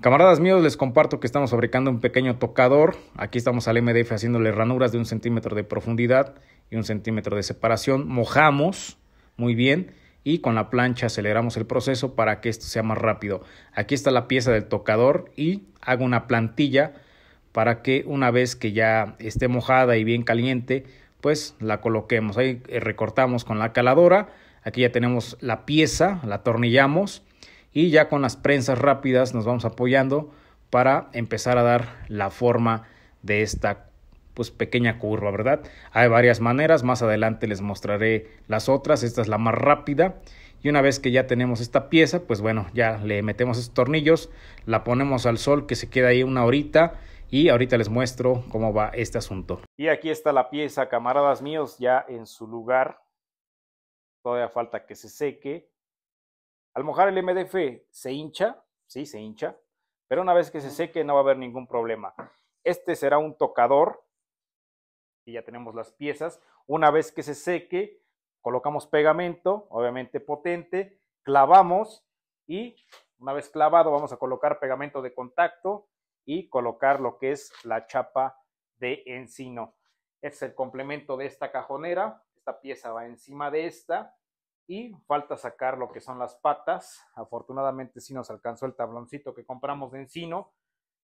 Camaradas míos, les comparto que estamos fabricando un pequeño tocador. Aquí estamos al MDF haciéndole ranuras de un centímetro de profundidad y un centímetro de separación. Mojamos muy bien y con la plancha aceleramos el proceso para que esto sea más rápido. Aquí está la pieza del tocador y hago una plantilla para que una vez que ya esté mojada y bien caliente, pues la coloquemos. Ahí eh, recortamos con la caladora. Aquí ya tenemos la pieza, la atornillamos y ya con las prensas rápidas nos vamos apoyando para empezar a dar la forma de esta pues pequeña curva, ¿verdad? Hay varias maneras, más adelante les mostraré las otras, esta es la más rápida y una vez que ya tenemos esta pieza, pues bueno, ya le metemos estos tornillos, la ponemos al sol que se queda ahí una horita y ahorita les muestro cómo va este asunto. Y aquí está la pieza, camaradas míos, ya en su lugar, todavía falta que se seque, al mojar el MDF se hincha, sí, se hincha, pero una vez que se seque no va a haber ningún problema. Este será un tocador y ya tenemos las piezas. Una vez que se seque, colocamos pegamento, obviamente potente, clavamos y una vez clavado vamos a colocar pegamento de contacto y colocar lo que es la chapa de encino. Este es el complemento de esta cajonera. Esta pieza va encima de esta y falta sacar lo que son las patas. Afortunadamente sí nos alcanzó el tabloncito que compramos de encino.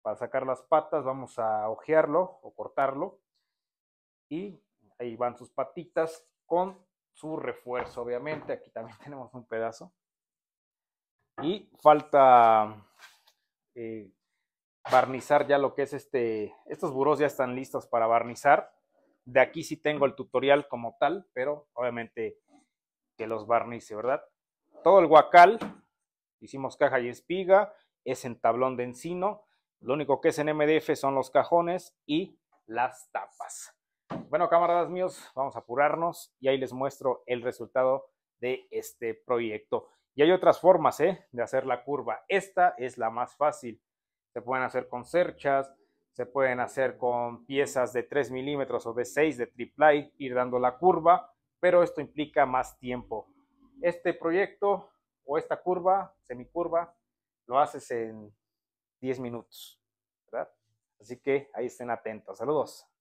Para sacar las patas vamos a ojearlo o cortarlo. Y ahí van sus patitas con su refuerzo, obviamente. Aquí también tenemos un pedazo. Y falta eh, barnizar ya lo que es este. Estos burros ya están listos para barnizar. De aquí sí tengo el tutorial como tal, pero obviamente que los barnice, ¿verdad? Todo el guacal, hicimos caja y espiga, es en tablón de encino, lo único que es en MDF son los cajones y las tapas. Bueno, camaradas míos, vamos a apurarnos y ahí les muestro el resultado de este proyecto. Y hay otras formas ¿eh? de hacer la curva. Esta es la más fácil. Se pueden hacer con cerchas, se pueden hacer con piezas de 3 milímetros o de 6 de triple, ir dando la curva pero esto implica más tiempo. Este proyecto o esta curva, semicurva, lo haces en 10 minutos, ¿verdad? Así que ahí estén atentos. Saludos.